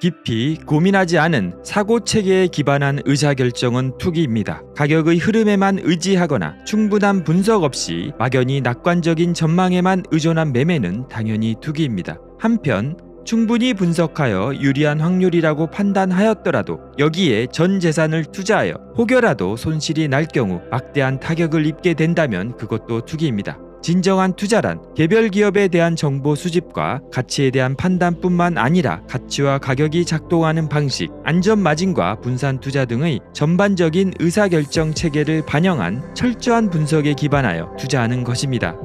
깊이 고민하지 않은 사고 체계에 기반한 의사결정은 투기입니다. 가격의 흐름에만 의지하거나 충분한 분석 없이 막연히 낙관적인 전망에만 의존한 매매는 당연히 투기입니다. 한편 충분히 분석하여 유리한 확률이라고 판단하였더라도 여기에 전 재산을 투자하여 혹여라도 손실이 날 경우 막대한 타격을 입게 된다면 그것도 투기입니다. 진정한 투자란 개별 기업에 대한 정보 수집과 가치에 대한 판단뿐만 아니라 가치와 가격이 작동하는 방식, 안전 마진과 분산 투자 등의 전반적인 의사결정 체계를 반영한 철저한 분석에 기반하여 투자하는 것입니다.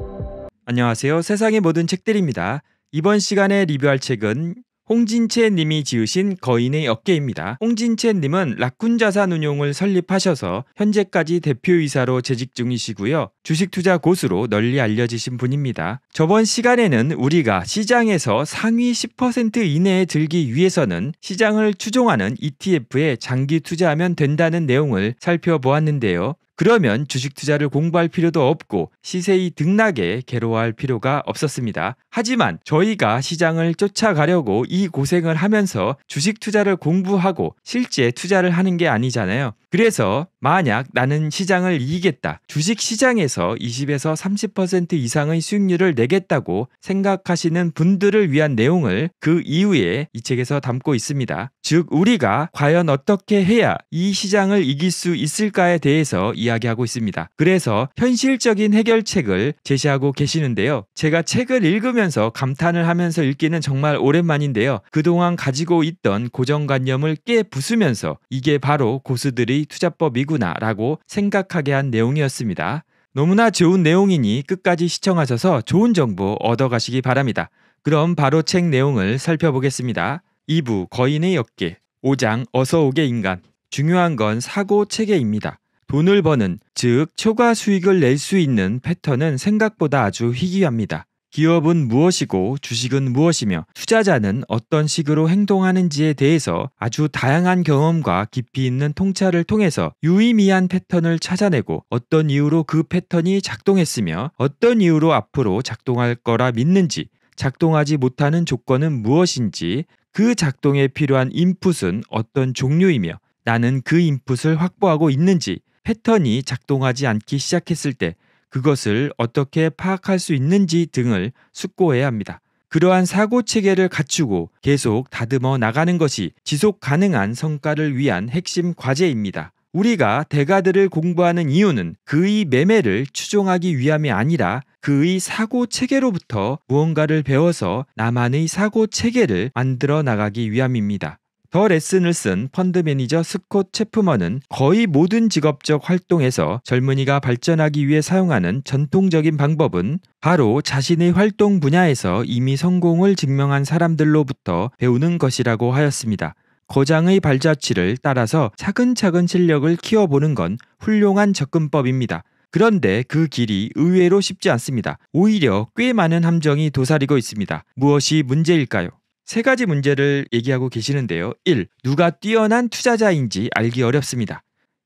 안녕하세요. 세상의 모든 책들입니다. 이번 시간에 리뷰할 책은 홍진채 님이 지으신 거인의 어깨입니다. 홍진채 님은 라쿤 자산 운용을 설립하셔서 현재까지 대표이사로 재직 중이시고요. 주식 투자 고수로 널리 알려지신 분입니다. 저번 시간에는 우리가 시장에서 상위 10% 이내에 들기 위해서는 시장을 추종하는 ETF에 장기 투자하면 된다는 내용을 살펴보았는데요. 그러면 주식 투자를 공부할 필요도 없고 시세의 등락에 괴로워할 필요가 없었습니다. 하지만 저희가 시장을 쫓아가려고 이 고생을 하면서 주식 투자를 공부하고 실제 투자를 하는 게 아니잖아요. 그래서 만약 나는 시장을 이기겠다. 주식 시장에서 20에서 30% 이상의 수익률을 내겠다고 생각하시는 분들을 위한 내용을 그 이후에 이 책에서 담고 있습니다. 즉, 우리가 과연 어떻게 해야 이 시장을 이길 수 있을까에 대해서 이야기하고 있습니다. 그래서 현실적인 해결책을 제시하고 계시는데요. 제가 책을 읽으면서 감탄을 하면서 읽기는 정말 오랜만인데요. 그동안 가지고 있던 고정관념을 깨 부수면서 이게 바로 고수들이 투자법이구나라고 생각하게 한 내용이었습니다. 너무나 좋은 내용이니 끝까지 시청하셔서 좋은 정보 얻어가시기 바랍니다. 그럼 바로 책 내용을 살펴보겠습니다. 2부 거인의 역계 5장 어서오게 인간 중요한 건 사고 체계입니다. 돈을 버는 즉 초과 수익을 낼 수 있는 패턴은 생각보다 아주 희귀합니다. 기업은 무엇이고 주식은 무엇이며 투자자는 어떤 식으로 행동하는지에 대해서 아주 다양한 경험과 깊이 있는 통찰을 통해서 유의미한 패턴을 찾아내고 어떤 이유로 그 패턴이 작동했으며 어떤 이유로 앞으로 작동할 거라 믿는지 작동하지 못하는 조건은 무엇인지 그 작동에 필요한 인풋은 어떤 종류이며 나는 그 인풋을 확보하고 있는지 패턴이 작동하지 않기 시작했을 때 그것을 어떻게 파악할 수 있는지 등을 숙고해야 합니다. 그러한 사고 체계를 갖추고 계속 다듬어 나가는 것이 지속 가능한 성과를 위한 핵심 과제입니다. 우리가 대가들을 공부하는 이유는 그의 매매를 추종하기 위함이 아니라 그의 사고 체계로부터 무언가를 배워서 나만의 사고 체계를 만들어 나가기 위함입니다. 더 레슨을 쓴 펀드 매니저 스콧 체프먼은 거의 모든 직업적 활동에서 젊은이가 발전하기 위해 사용하는 전통적인 방법은 바로 자신의 활동 분야에서 이미 성공을 증명한 사람들로부터 배우는 것이라고 하였습니다. 거장의 발자취를 따라서 차근차근 실력을 키워보는 건 훌륭한 접근법입니다. 그런데 그 길이 의외로 쉽지 않습니다. 오히려 꽤 많은 함정이 도사리고 있습니다. 무엇이 문제일까요? 세 가지 문제를 얘기하고 계시는데요. 1. 누가 뛰어난 투자자인지 알기 어렵습니다.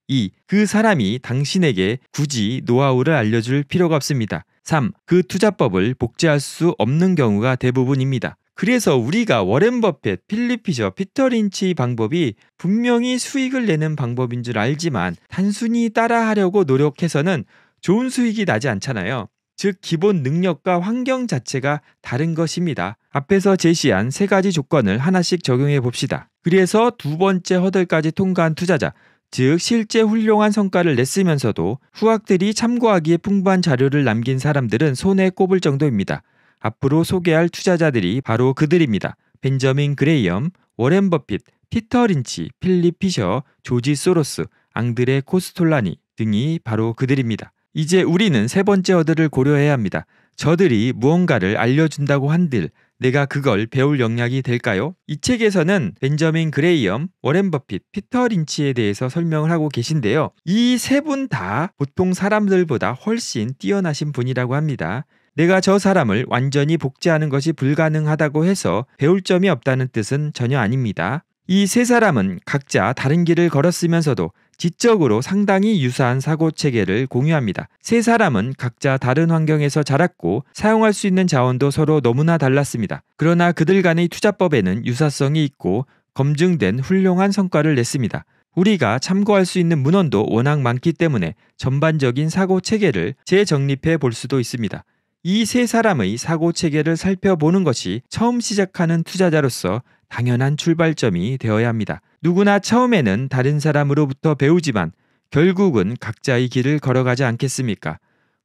2. 그 사람이 당신에게 굳이 노하우를 알려줄 필요가 없습니다. 3. 그 투자법을 복제할 수 없는 경우가 대부분입니다. 그래서 우리가 워렌 버핏, 필리 피저, 피터 린치 방법이 분명히 수익을 내는 방법인 줄 알지만 단순히 따라하려고 노력해서는 좋은 수익이 나지 않잖아요. 즉 기본 능력과 환경 자체가 다른 것입니다. 앞에서 제시한 세 가지 조건을 하나씩 적용해 봅시다. 그래서 두 번째 허들까지 통과한 투자자, 즉 실제 훌륭한 성과를 냈으면서도 후학들이 참고하기에 풍부한 자료를 남긴 사람들은 손에 꼽을 정도입니다. 앞으로 소개할 투자자들이 바로 그들입니다. 벤저민 그레이엄, 워렌 버핏, 피터 린치, 필립 피셔, 조지 소로스, 앙드레 코스톨라니 등이 바로 그들입니다. 이제 우리는 세 번째 어들을 고려해야 합니다. 저들이 무언가를 알려준다고 한들 내가 그걸 배울 역량이 될까요? 이 책에서는 벤저민 그레이엄, 워렌 버핏, 피터 린치에 대해서 설명을 하고 계신데요. 이 세 분 다 보통 사람들보다 훨씬 뛰어나신 분이라고 합니다. 내가 저 사람을 완전히 복제하는 것이 불가능하다고 해서 배울 점이 없다는 뜻은 전혀 아닙니다. 이 세 사람은 각자 다른 길을 걸었으면서도 지적으로 상당히 유사한 사고 체계를 공유합니다. 세 사람은 각자 다른 환경에서 자랐고 사용할 수 있는 자원도 서로 너무나 달랐습니다. 그러나 그들 간의 투자법에는 유사성이 있고 검증된 훌륭한 성과를 냈습니다. 우리가 참고할 수 있는 문헌도 워낙 많기 때문에 전반적인 사고 체계를 재정립해 볼 수도 있습니다. 이 세 사람의 사고 체계를 살펴보는 것이 처음 시작하는 투자자로서 당연한 출발점이 되어야 합니다. 누구나 처음에는 다른 사람으로부터 배우지만 결국은 각자의 길을 걸어가지 않겠습니까?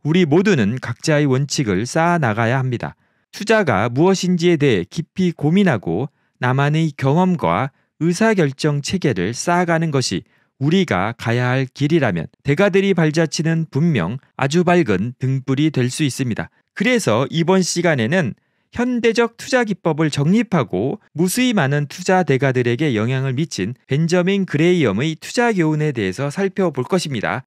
우리 모두는 각자의 원칙을 쌓아 나가야 합니다. 투자가 무엇인지에 대해 깊이 고민하고 나만의 경험과 의사결정 체계를 쌓아가는 것이 우리가 가야 할 길이라면 대가들이 발자취는 분명 아주 밝은 등불이 될 수 있습니다. 그래서 이번 시간에는 현대적 투자 기법을 정립하고 무수히 많은 투자 대가들에게 영향을 미친 벤저민 그레이엄의 투자 교훈에 대해서 살펴볼 것입니다.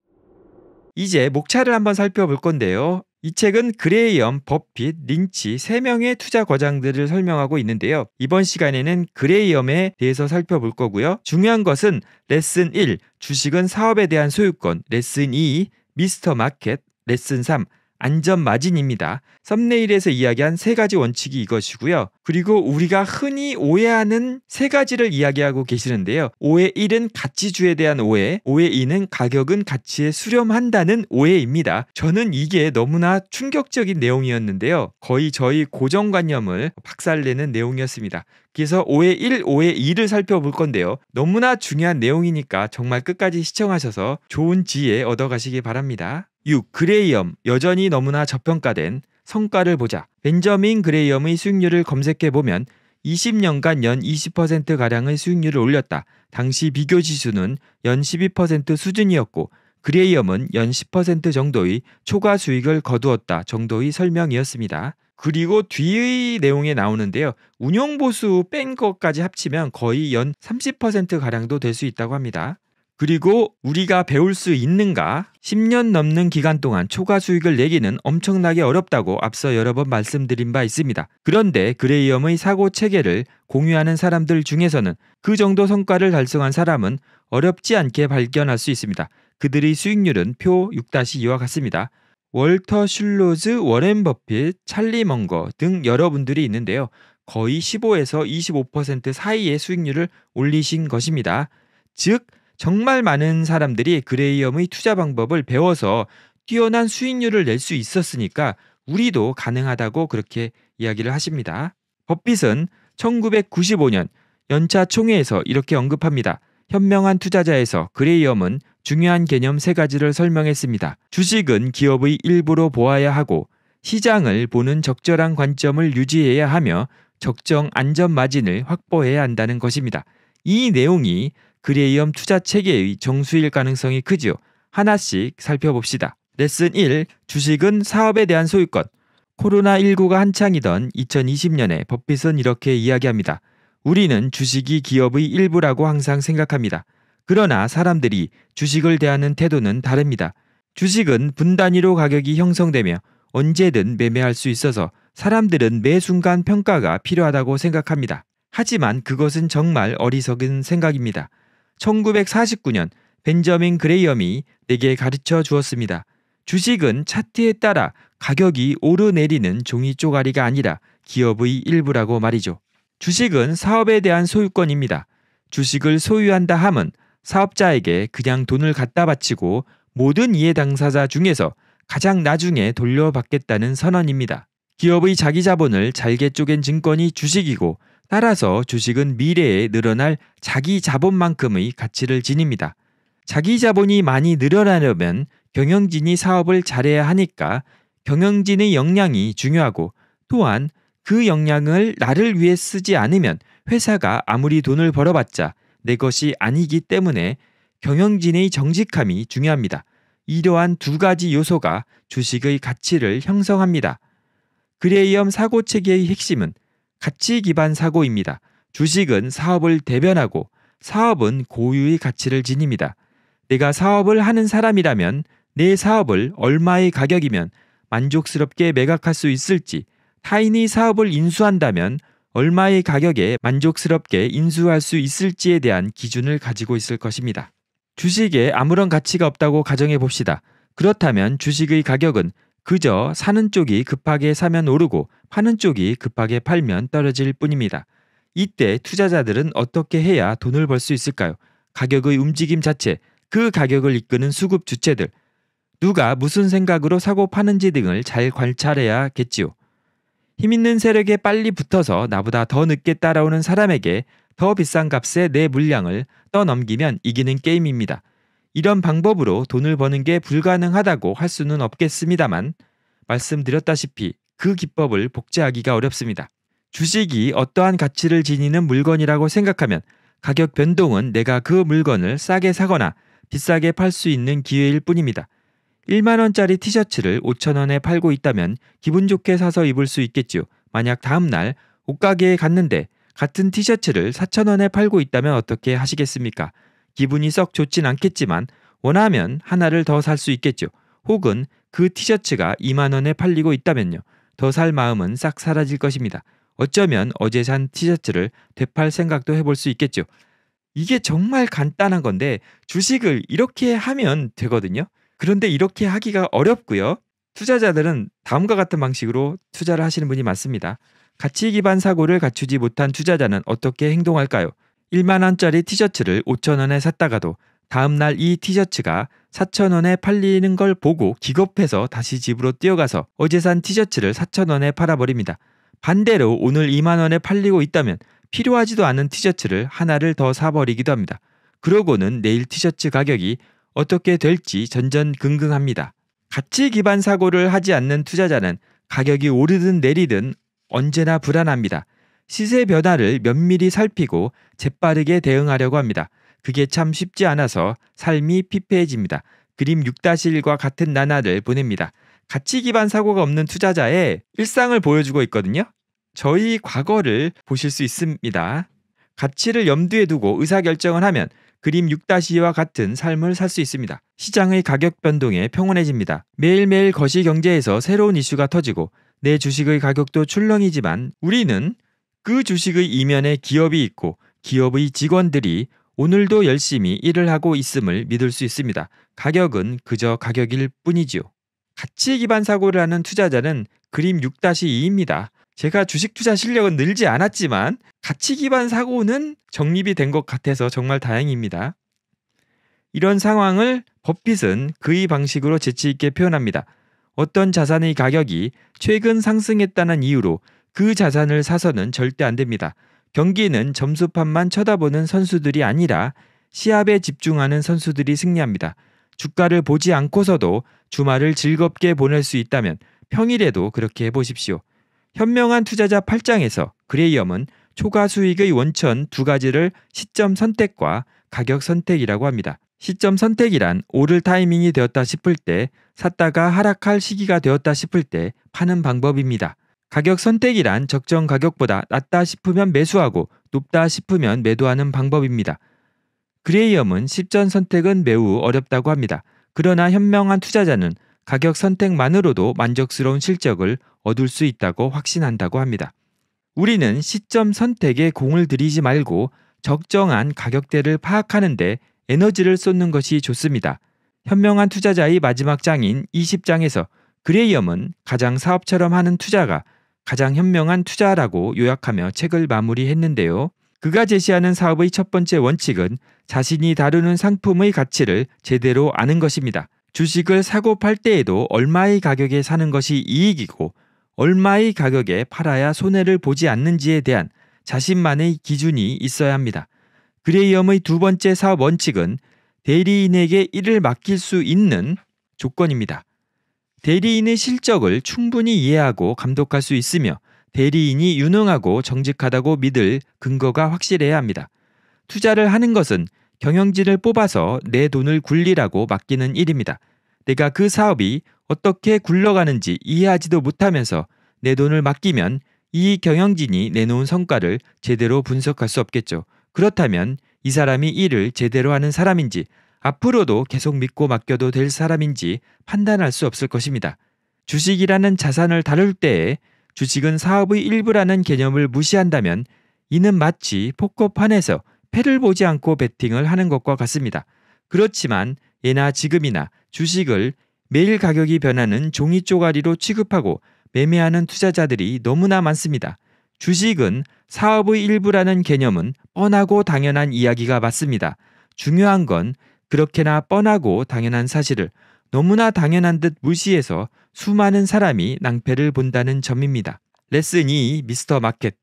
이제 목차를 한번 살펴볼 건데요. 이 책은 그레이엄, 버핏, 린치 3명의 투자 과장들을 설명하고 있는데요. 이번 시간에는 그레이엄에 대해서 살펴볼 거고요. 중요한 것은 레슨 1, 주식은 사업에 대한 소유권, 레슨 2, 미스터 마켓, 레슨 3, 안전 마진입니다. 썸네일에서 이야기한 세 가지 원칙이 이것이고요. 그리고 우리가 흔히 오해하는 세 가지를 이야기하고 계시는데요. 오해 1은 가치주에 대한 오해, 오해 2는 가격은 가치에 수렴한다는 오해입니다. 저는 이게 너무나 충격적인 내용이었는데요. 거의 저희 고정관념을 박살내는 내용이었습니다. 그래서 오해 1, 오해 2를 살펴볼 건데요. 너무나 중요한 내용이니까 정말 끝까지 시청하셔서 좋은 지혜 얻어가시기 바랍니다. 6. 그레이엄 여전히 너무나 저평가된 성과를 보자. 벤저민 그레이엄의 수익률을 검색해 보면 20년간 연 20% 가량의 수익률을 올렸다. 당시 비교 지수는 연 12% 수준이었고 그레이엄은 연 10% 정도의 초과 수익을 거두었다 정도의 설명이었습니다. 그리고 뒤의 내용에 나오는데요. 운용 보수 뺀 것까지 합치면 거의 연 30% 가량도 될 수 있다고 합니다. 그리고 우리가 배울 수 있는가? 10년 넘는 기간 동안 초과 수익을 내기는 엄청나게 어렵다고 앞서 여러 번 말씀드린 바 있습니다. 그런데 그레이엄의 사고 체계를 공유하는 사람들 중에서는 그 정도 성과를 달성한 사람은 어렵지 않게 발견할 수 있습니다. 그들의 수익률은 표 6-2와 같습니다. 월터 슐로즈, 워렌 버핏, 찰리 멍거 등 여러분들이 있는데요. 거의 15에서 25% 사이의 수익률을 올리신 것입니다. 즉 정말 많은 사람들이 그레이엄의 투자 방법을 배워서 뛰어난 수익률을 낼 수 있었으니까 우리도 가능하다고 그렇게 이야기를 하십니다. 버핏은 1995년 연차 총회에서 이렇게 언급합니다. 현명한 투자자에서 그레이엄은 중요한 개념 세 가지를 설명했습니다. 주식은 기업의 일부로 보아야 하고 시장을 보는 적절한 관점을 유지해야 하며 적정 안전 마진을 확보해야 한다는 것입니다. 이 내용이 그레이엄 투자 체계의 정수일 가능성이 크지요. 하나씩 살펴봅시다. 레슨 1. 주식은 사업에 대한 소유권. 코로나19가 한창이던 2020년에 버핏은 이렇게 이야기합니다. 우리는 주식이 기업의 일부라고 항상 생각합니다. 그러나 사람들이 주식을 대하는 태도는 다릅니다. 주식은 분단위로 가격이 형성되며 언제든 매매할 수 있어서 사람들은 매 순간 평가가 필요하다고 생각합니다. 하지만 그것은 정말 어리석은 생각입니다. 1949년 벤저민 그레이엄이 내게 가르쳐 주었습니다. 주식은 차트에 따라 가격이 오르내리는 종이 쪼가리가 아니라 기업의 일부라고 말이죠. 주식은 사업에 대한 소유권입니다. 주식을 소유한다 함은 사업자에게 그냥 돈을 갖다 바치고 모든 이해 당사자 중에서 가장 나중에 돌려받겠다는 선언입니다. 기업의 자기 자본을 잘게 쪼갠 증권이 주식이고 따라서 주식은 미래에 늘어날 자기 자본만큼의 가치를 지닙니다. 자기 자본이 많이 늘어나려면 경영진이 사업을 잘해야 하니까 경영진의 역량이 중요하고 또한 그 역량을 나를 위해 쓰지 않으면 회사가 아무리 돈을 벌어봤자 내 것이 아니기 때문에 경영진의 정직함이 중요합니다. 이러한 두 가지 요소가 주식의 가치를 형성합니다. 그레이엄 사고 체계의 핵심은 가치 기반 사고입니다. 주식은 사업을 대변하고 사업은 고유의 가치를 지닙니다. 내가 사업을 하는 사람이라면 내 사업을 얼마의 가격이면 만족스럽게 매각할 수 있을지 타인이 사업을 인수한다면 얼마의 가격에 만족스럽게 인수할 수 있을지에 대한 기준을 가지고 있을 것입니다. 주식에 아무런 가치가 없다고 가정해 봅시다. 그렇다면 주식의 가격은 그저 사는 쪽이 급하게 사면 오르고 파는 쪽이 급하게 팔면 떨어질 뿐입니다. 이때 투자자들은 어떻게 해야 돈을 벌 수 있을까요? 가격의 움직임 자체, 그 가격을 이끄는 수급 주체들, 누가 무슨 생각으로 사고 파는지 등을 잘 관찰해야겠지요. 힘 있는 세력에 빨리 붙어서 나보다 더 늦게 따라오는 사람에게 더 비싼 값에 내 물량을 떠넘기면 이기는 게임입니다. 이런 방법으로 돈을 버는 게 불가능하다고 할 수는 없겠습니다만 말씀드렸다시피 그 기법을 복제하기가 어렵습니다. 주식이 어떠한 가치를 지니는 물건이라고 생각하면 가격 변동은 내가 그 물건을 싸게 사거나 비싸게 팔 수 있는 기회일 뿐입니다. 1만원짜리 티셔츠를 5천원에 팔고 있다면 기분 좋게 사서 입을 수 있겠지요. 만약 다음날 옷가게에 갔는데 같은 티셔츠를 4천원에 팔고 있다면 어떻게 하시겠습니까? 기분이 썩 좋진 않겠지만 원하면 하나를 더 살 수 있겠죠. 혹은 그 티셔츠가 2만 원에 팔리고 있다면요. 더 살 마음은 싹 사라질 것입니다. 어쩌면 어제 산 티셔츠를 되팔 생각도 해볼 수 있겠죠. 이게 정말 간단한 건데 주식을 이렇게 하면 되거든요. 그런데 이렇게 하기가 어렵고요. 투자자들은 다음과 같은 방식으로 투자를 하시는 분이 많습니다. 가치 기반 사고를 갖추지 못한 투자자는 어떻게 행동할까요? 1만 원짜리 티셔츠를 5천 원에 샀다가도 다음 날 이 티셔츠가 4천 원에 팔리는 걸 보고 기겁해서 다시 집으로 뛰어가서 어제 산 티셔츠를 4천 원에 팔아버립니다. 반대로 오늘 2만 원에 팔리고 있다면 필요하지도 않은 티셔츠를 하나를 더 사버리기도 합니다. 그러고는 내일 티셔츠 가격이 어떻게 될지 전전긍긍합니다. 가치 기반 사고를 하지 않는 투자자는 가격이 오르든 내리든 언제나 불안합니다. 시세 변화를 면밀히 살피고 재빠르게 대응하려고 합니다. 그게 참 쉽지 않아서 삶이 피폐해집니다. 그림 6-1과 같은 나날을 보냅니다. 가치 기반 사고가 없는 투자자의 일상을 보여주고 있거든요. 저희 과거를 보실 수 있습니다. 가치를 염두에 두고 의사결정을 하면 그림 6-2와 같은 삶을 살 수 있습니다. 시장의 가격 변동에 평온해집니다. 매일매일 거시 경제에서 새로운 이슈가 터지고 내 주식의 가격도 출렁이지만 우리는 그 주식의 이면에 기업이 있고 기업의 직원들이 오늘도 열심히 일을 하고 있음을 믿을 수 있습니다. 가격은 그저 가격일 뿐이지요. 가치 기반 사고를 하는 투자자는 그림 6-2입니다. 제가 주식 투자 실력은 늘지 않았지만 가치 기반 사고는 정립이 된 것 같아서 정말 다행입니다. 이런 상황을 버핏은 그의 방식으로 재치 있게 표현합니다. 어떤 자산의 가격이 최근 상승했다는 이유로 그 자산을 사서는 절대 안 됩니다. 경기는 점수판만 쳐다보는 선수들이 아니라 시합에 집중하는 선수들이 승리합니다. 주가를 보지 않고서도 주말을 즐겁게 보낼 수 있다면 평일에도 그렇게 해보십시오. 현명한 투자자 8장에서 그레이엄은 초과 수익의 원천 두 가지를 시점 선택과 가격 선택이라고 합니다. 시점 선택이란 오를 타이밍이 되었다 싶을 때 샀다가 하락할 시기가 되었다 싶을 때 파는 방법입니다. 가격 선택이란 적정 가격보다 낮다 싶으면 매수하고 높다 싶으면 매도하는 방법입니다. 그레이엄은 10전 선택은 매우 어렵다고 합니다. 그러나 현명한 투자자는 가격 선택만으로도 만족스러운 실적을 얻을 수 있다고 확신한다고 합니다. 우리는 시점 선택에 공을 들이지 말고 적정한 가격대를 파악하는데 에너지를 쏟는 것이 좋습니다. 현명한 투자자의 마지막 장인 20장에서 그레이엄은 가장 사업처럼 하는 투자가 가장 현명한 투자라고 요약하며 책을 마무리했는데요. 그가 제시하는 사업의 첫 번째 원칙은 자신이 다루는 상품의 가치를 제대로 아는 것입니다. 주식을 사고 팔 때에도 얼마의 가격에 사는 것이 이익이고 얼마의 가격에 팔아야 손해를 보지 않는지에 대한 자신만의 기준이 있어야 합니다. 그레이엄의 두 번째 사업 원칙은 대리인에게 일을 맡길 수 있는 조건입니다. 대리인의 실적을 충분히 이해하고 감독할 수 있으며 대리인이 유능하고 정직하다고 믿을 근거가 확실해야 합니다. 투자를 하는 것은 경영진을 뽑아서 내 돈을 굴리라고 맡기는 일입니다. 내가 그 사업이 어떻게 굴러가는지 이해하지도 못하면서 내 돈을 맡기면 이 경영진이 내놓은 성과를 제대로 분석할 수 없겠죠. 그렇다면 이 사람이 일을 제대로 하는 사람인지 앞으로도 계속 믿고 맡겨도 될 사람인지 판단할 수 없을 것입니다. 주식이라는 자산을 다룰 때에 주식은 사업의 일부라는 개념을 무시한다면 이는 마치 포커판에서 패를 보지 않고 베팅을 하는 것과 같습니다. 그렇지만 예나 지금이나 주식을 매일 가격이 변하는 종이 쪼가리로 취급하고 매매하는 투자자들이 너무나 많습니다. 주식은 사업의 일부라는 개념은 뻔하고 당연한 이야기가 맞습니다. 중요한 건 그렇게나 뻔하고 당연한 사실을 너무나 당연한 듯 무시해서 수많은 사람이 낭패를 본다는 점입니다. 레슨 2 미스터 마켓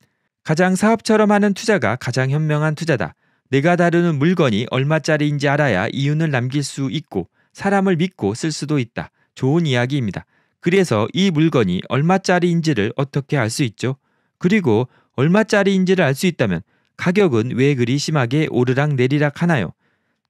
가장 사업처럼 하는 투자가 가장 현명한 투자다. 내가 다루는 물건이 얼마짜리인지 알아야 이윤을 남길 수 있고 사람을 믿고 쓸 수도 있다. 좋은 이야기입니다. 그래서 이 물건이 얼마짜리인지를 어떻게 알 수 있죠? 그리고 얼마짜리인지를 알 수 있다면 가격은 왜 그리 심하게 오르락 내리락 하나요?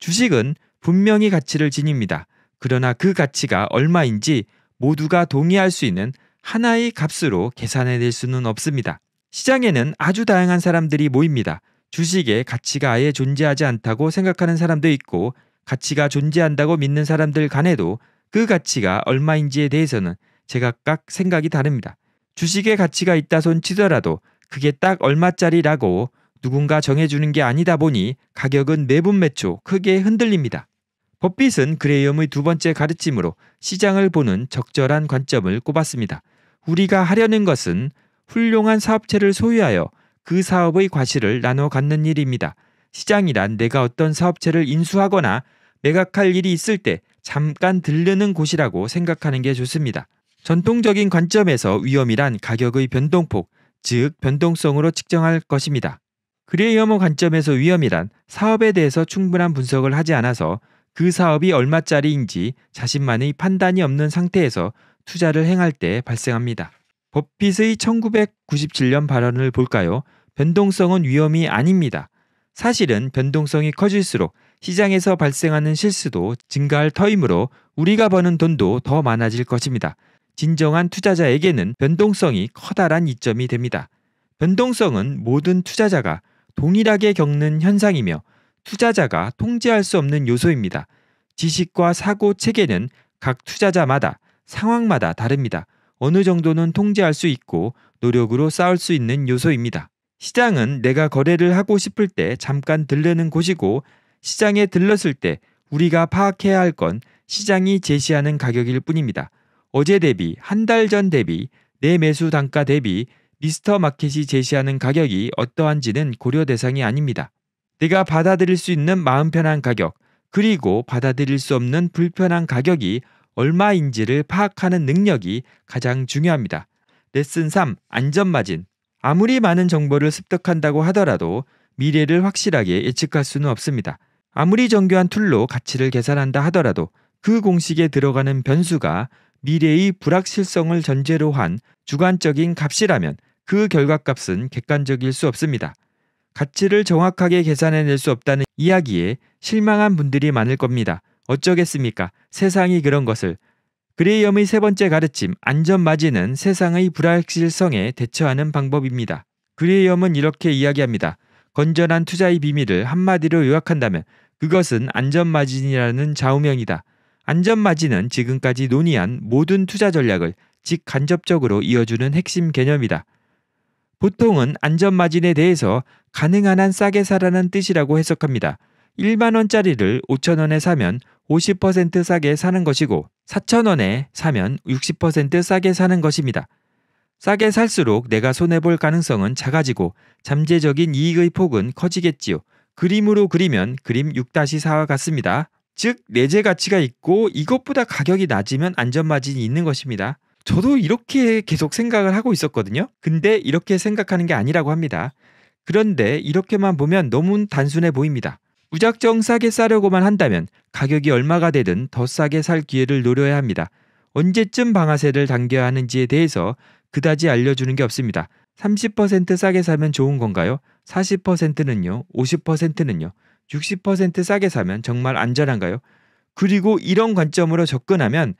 주식은 분명히 가치를 지닙니다. 그러나 그 가치가 얼마인지 모두가 동의할 수 있는 하나의 값으로 계산해낼 수는 없습니다. 시장에는 아주 다양한 사람들이 모입니다. 주식의 가치가 아예 존재하지 않다고 생각하는 사람도 있고 가치가 존재한다고 믿는 사람들 간에도 그 가치가 얼마인지에 대해서는 제각각 생각이 다릅니다. 주식의 가치가 있다 손 치더라도 그게 딱 얼마짜리라고 누군가 정해주는 게 아니다 보니 가격은 매분 매초 크게 흔들립니다. 버핏은 그레이엄의 두 번째 가르침으로 시장을 보는 적절한 관점을 꼽았습니다. 우리가 하려는 것은 훌륭한 사업체를 소유하여 그 사업의 과실을 나눠 갖는 일입니다. 시장이란 내가 어떤 사업체를 인수하거나 매각할 일이 있을 때 잠깐 들르는 곳이라고 생각하는 게 좋습니다. 전통적인 관점에서 위험이란 가격의 변동폭, 즉 변동성으로 측정할 것입니다. 그레이엄의 관점에서 위험이란 사업에 대해서 충분한 분석을 하지 않아서 그 사업이 얼마짜리인지 자신만의 판단이 없는 상태에서 투자를 행할 때 발생합니다. 버핏의 1997년 발언을 볼까요? 변동성은 위험이 아닙니다. 사실은 변동성이 커질수록 시장에서 발생하는 실수도 증가할 터이므로 우리가 버는 돈도 더 많아질 것입니다. 진정한 투자자에게는 변동성이 커다란 이점이 됩니다. 변동성은 모든 투자자가 동일하게 겪는 현상이며 투자자가 통제할 수 없는 요소입니다. 지식과 사고 체계는 각 투자자마다 상황마다 다릅니다. 어느 정도는 통제할 수 있고 노력으로 쌓을 수 있는 요소입니다. 시장은 내가 거래를 하고 싶을 때 잠깐 들르는 곳이고 시장에 들렀을 때 우리가 파악해야 할 건 시장이 제시하는 가격일 뿐입니다. 어제 대비, 한 달 전 대비, 내 매수 단가 대비, 미스터 마켓이 제시하는 가격이 어떠한지는 고려 대상이 아닙니다. 내가 받아들일 수 있는 마음 편한 가격, 그리고 받아들일 수 없는 불편한 가격이 얼마인지를 파악하는 능력이 가장 중요합니다. 레슨 3. 안전마진. 아무리 많은 정보를 습득한다고 하더라도 미래를 확실하게 예측할 수는 없습니다. 아무리 정교한 툴로 가치를 계산한다 하더라도 그 공식에 들어가는 변수가 미래의 불확실성을 전제로 한 주관적인 값이라면 그 결과값은 객관적일 수 없습니다. 가치를 정확하게 계산해낼 수 없다는 이야기에 실망한 분들이 많을 겁니다. 어쩌겠습니까? 세상이 그런 것을. 그레이엄의 세 번째 가르침, 안전마진은 세상의 불확실성에 대처하는 방법입니다. 그레이엄은 이렇게 이야기합니다. 건전한 투자의 비밀을 한마디로 요약한다면 그것은 안전마진이라는 좌우명이다. 안전마진은 지금까지 논의한 모든 투자 전략을 직간접적으로 이어주는 핵심 개념이다. 보통은 안전마진에 대해서 가능한 한 싸게 사라는 뜻이라고 해석합니다. 1만원짜리를 5천원에 사면 50% 싸게 사는 것이고 4천원에 사면 60% 싸게 사는 것입니다. 싸게 살수록 내가 손해볼 가능성은 작아지고 잠재적인 이익의 폭은 커지겠지요. 그림으로 그리면 그림 6-4와 같습니다. 즉, 내재 가치가 있고 이것보다 가격이 낮으면 안전마진이 있는 것입니다. 저도 이렇게 계속 생각을 하고 있었거든요. 근데 이렇게 생각하는 게 아니라고 합니다. 그런데 이렇게만 보면 너무 단순해 보입니다. 무작정 싸게 싸려고만 한다면 가격이 얼마가 되든 더 싸게 살 기회를 노려야 합니다. 언제쯤 방아쇠를 당겨야 하는지에 대해서 그다지 알려주는 게 없습니다. 30% 싸게 사면 좋은 건가요? 40%는요? 50%는요? 60% 싸게 사면 정말 안전한가요? 그리고 이런 관점으로 접근하면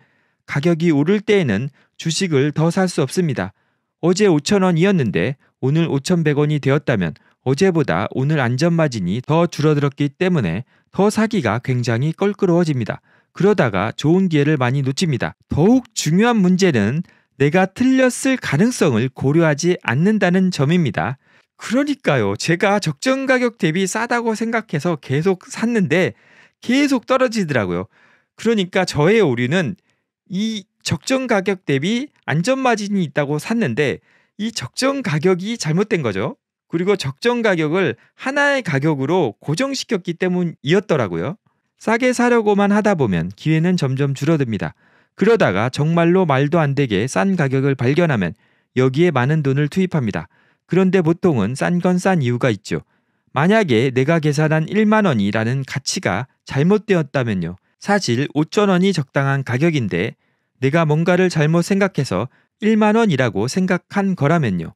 가격이 오를 때에는 주식을 더 살 수 없습니다. 어제 5,000원이었는데 오늘 5,100원이 되었다면 어제보다 오늘 안전마진이 더 줄어들었기 때문에 더 사기가 굉장히 껄끄러워집니다. 그러다가 좋은 기회를 많이 놓칩니다. 더욱 중요한 문제는 내가 틀렸을 가능성을 고려하지 않는다는 점입니다. 그러니까요. 제가 적정 가격 대비 싸다고 생각해서 계속 샀는데 계속 떨어지더라고요. 그러니까 저의 오류는 이 적정 가격 대비 안전 마진이 있다고 샀는데 이 적정 가격이 잘못된 거죠. 그리고 적정 가격을 하나의 가격으로 고정시켰기 때문이었더라고요. 싸게 사려고만 하다 보면 기회는 점점 줄어듭니다. 그러다가 정말로 말도 안 되게 싼 가격을 발견하면 여기에 많은 돈을 투입합니다. 그런데 보통은 싼 건싼 싼 이유가 있죠. 만약에 내가 계산한 1만 원이라는 가치가 잘못되었다면요. 사실 5천 원이 적당한 가격인데 내가 뭔가를 잘못 생각해서 1만 원이라고 생각한 거라면요.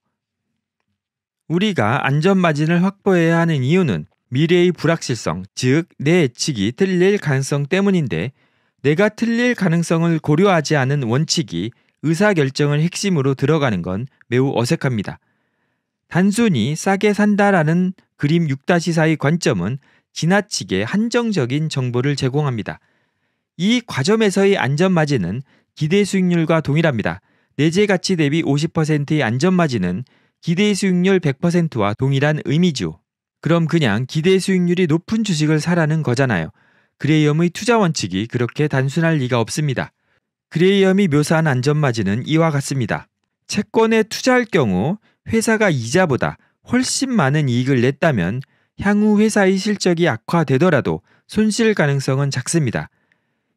우리가 안전마진을 확보해야 하는 이유는 미래의 불확실성, 즉 내 예측이 틀릴 가능성 때문인데 내가 틀릴 가능성을 고려하지 않은 원칙이 의사결정을 핵심으로 들어가는 건 매우 어색합니다. 단순히 싸게 산다라는 그림 6-4의 관점은 지나치게 한정적인 정보를 제공합니다. 이 과점에서의 안전마진은 기대 수익률과 동일합니다. 내재 가치 대비 50%의 안전마진은 기대 수익률 100%와 동일한 의미죠. 그럼 그냥 기대 수익률이 높은 주식을 사라는 거잖아요. 그레이엄의 투자 원칙이 그렇게 단순할 리가 없습니다. 그레이엄이 묘사한 안전마진은 이와 같습니다. 채권에 투자할 경우 회사가 이자보다 훨씬 많은 이익을 냈다면 향후 회사의 실적이 악화되더라도 손실 가능성은 작습니다.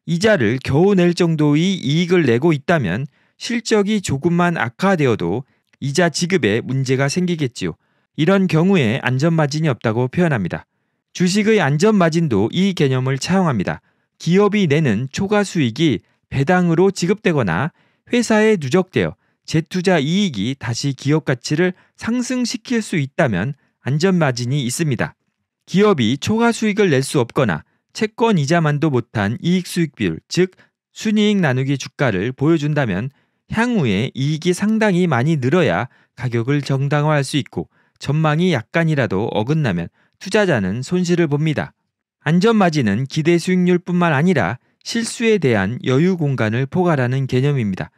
이자를 겨우 낼 정도의 이익을 내고 있다면 실적이 조금만 악화되어도 이자 지급에 문제가 생기겠지요. 이런 경우에 안전마진이 없다고 표현합니다. 주식의 안전마진도 이 개념을 차용합니다. 기업이 내는 초과 수익이 배당으로 지급되거나 회사에 누적되어 재투자 이익이 다시 기업 가치를 상승시킬 수 있다면 안전마진이 있습니다. 기업이 초과 수익을 낼 수 없거나 채권 이자만도 못한 이익 수익 비율, 즉 순이익 나누기 주가를 보여준다면 향후에 이익이 상당히 많이 늘어야 가격을 정당화할 수 있고 전망이 약간이라도 어긋나면 투자자는 손실을 봅니다. 안전마진은 기대 수익률뿐만 아니라 실수에 대한 여유 공간을 포괄하는 개념입니다.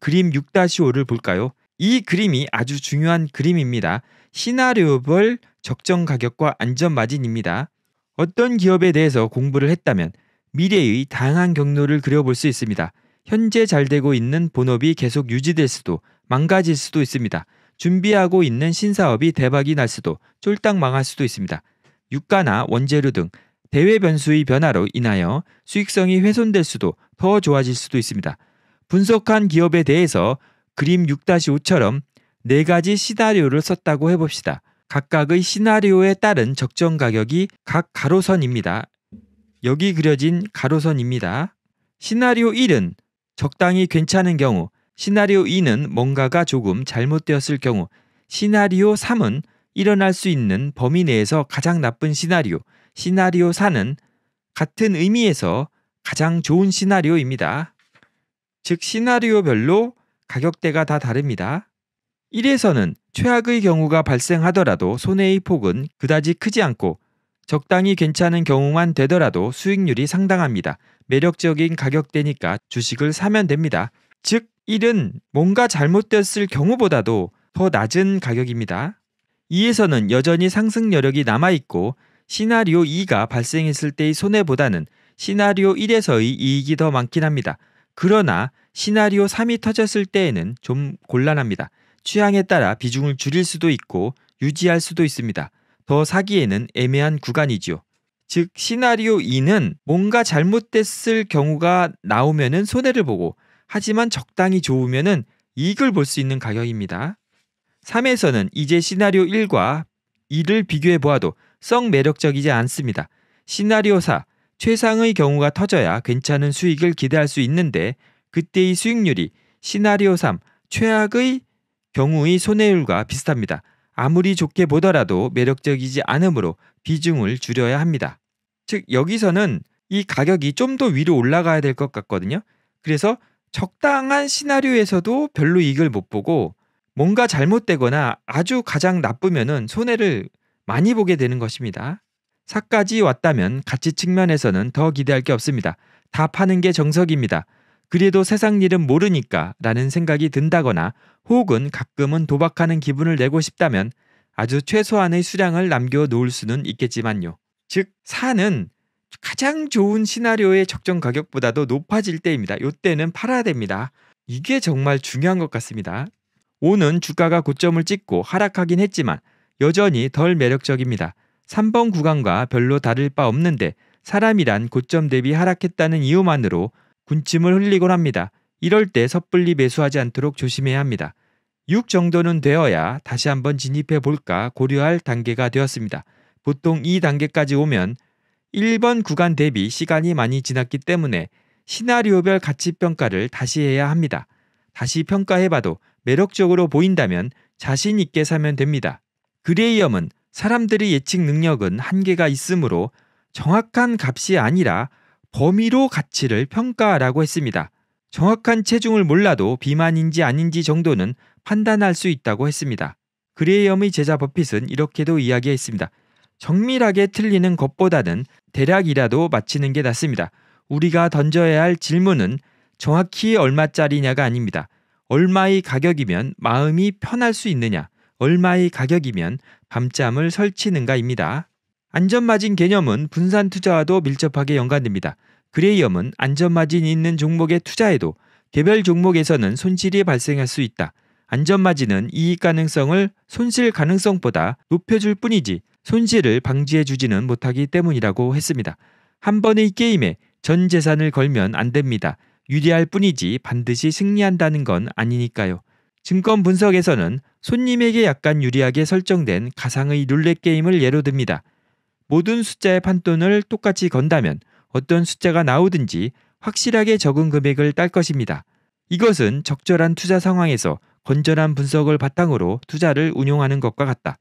그림 6-5를 볼까요? 이 그림이 아주 중요한 그림입니다. 시나리오별 적정 가격과 안전 마진입니다. 어떤 기업에 대해서 공부를 했다면 미래의 다양한 경로를 그려볼 수 있습니다. 현재 잘 되고 있는 본업이 계속 유지될 수도 망가질 수도 있습니다. 준비하고 있는 신사업이 대박이 날 수도 쫄딱 망할 수도 있습니다. 유가나 원재료 등 대외 변수의 변화로 인하여 수익성이 훼손될 수도 더 좋아질 수도 있습니다. 분석한 기업에 대해서 그림 6-5처럼 4 가지 시나리오를 썼다고 해봅시다. 각각의 시나리오에 따른 적정 가격이 각 가로선입니다. 여기 그려진 가로선입니다. 시나리오 1은 적당히 괜찮은 경우, 시나리오 2는 뭔가가 조금 잘못되었을 경우, 시나리오 3은 일어날 수 있는 범위 내에서 가장 나쁜 시나리오, 시나리오 4는 같은 의미에서 가장 좋은 시나리오입니다. 즉, 시나리오별로 가격대가 다 다릅니다. 1에서는 최악의 경우가 발생하더라도 손해의 폭은 그다지 크지 않고 적당히 괜찮은 경우만 되더라도 수익률이 상당합니다. 매력적인 가격대니까 주식을 사면 됩니다. 즉, 1은 뭔가 잘못됐을 경우보다도 더 낮은 가격입니다. 2에서는 여전히 상승 여력이 남아있고 시나리오 2가 발생했을 때의 손해보다는 시나리오 1에서의 이익이 더 많긴 합니다. 그러나 시나리오 3이 터졌을 때에는 좀 곤란합니다. 취향에 따라 비중을 줄일 수도 있고 유지할 수도 있습니다. 더 사기에는 애매한 구간이지요. 즉 시나리오 2는 뭔가 잘못됐을 경우가 나오면은 손해를 보고 하지만 적당히 좋으면은 이익을 볼 수 있는 가격입니다. 3에서는 이제 시나리오 1과 2를 비교해 보아도 썩 매력적이지 않습니다. 시나리오 4 최상의 경우가 터져야 괜찮은 수익을 기대할 수 있는데 그때의 수익률이 시나리오 3 최악의 경우의 손해율과 비슷합니다. 아무리 좋게 보더라도 매력적이지 않으므로 비중을 줄여야 합니다. 즉 여기서는 이 가격이 좀 더 위로 올라가야 될 것 같거든요. 그래서 적당한 시나리오에서도 별로 이익을 못 보고 뭔가 잘못되거나 아주 가장 나쁘면은 손해를 많이 보게 되는 것입니다. 사까지 왔다면 가치 측면에서는 더 기대할 게 없습니다. 다 파는 게 정석입니다. 그래도 세상 일은 모르니까 라는 생각이 든다거나 혹은 가끔은 도박하는 기분을 내고 싶다면 아주 최소한의 수량을 남겨놓을 수는 있겠지만요. 즉, 사는 가장 좋은 시나리오의 적정 가격보다도 높아질 때입니다. 이때는 팔아야 됩니다. 이게 정말 중요한 것 같습니다. 오는 주가가 고점을 찍고 하락하긴 했지만 여전히 덜 매력적입니다. 3번 구간과 별로 다를 바 없는데 사람이란 고점 대비 하락했다는 이유만으로 군침을 흘리곤 합니다. 이럴 때 섣불리 매수하지 않도록 조심해야 합니다. 6 정도는 되어야 다시 한번 진입해 볼까 고려할 단계가 되었습니다. 보통 이 단계까지 오면 1번 구간 대비 시간이 많이 지났기 때문에 시나리오별 가치 평가를 다시 해야 합니다. 다시 평가해봐도 매력적으로 보인다면 자신 있게 사면 됩니다. 그레이엄은 사람들의 예측 능력은 한계가 있으므로 정확한 값이 아니라 범위로 가치를 평가라고 하 했습니다. 정확한 체중을 몰라도 비만인지 아닌지 정도는 판단할 수 있다고 했습니다. 그레이엄의 제자 버핏은 이렇게도 이야기했습니다. 정밀하게 틀리는 것보다는 대략이라도 맞히는 게 낫습니다. 우리가 던져야 할 질문은 정확히 얼마짜리냐가 아닙니다. 얼마의 가격이면 마음이 편할 수 있느냐, 얼마의 가격이면 밤잠을 설치는가입니다. 안전마진 개념은 분산 투자와도 밀접하게 연관됩니다. 그레이엄은 안전마진이 있는 종목에 투자해도 개별 종목에서는 손실이 발생할 수 있다. 안전마진은 이익 가능성을 손실 가능성보다 높여줄 뿐이지 손실을 방지해주지는 못하기 때문이라고 했습니다. 한 번의 게임에 전 재산을 걸면 안 됩니다. 유리할 뿐이지 반드시 승리한다는 건 아니니까요. 증권 분석에서는 손님에게 약간 유리하게 설정된 가상의 룰렛 게임을 예로 듭니다. 모든 숫자의 판돈을 똑같이 건다면 어떤 숫자가 나오든지 확실하게 적은 금액을 딸 것입니다. 이것은 적절한 투자 상황에서 건전한 분석을 바탕으로 투자를 운용하는 것과 같다.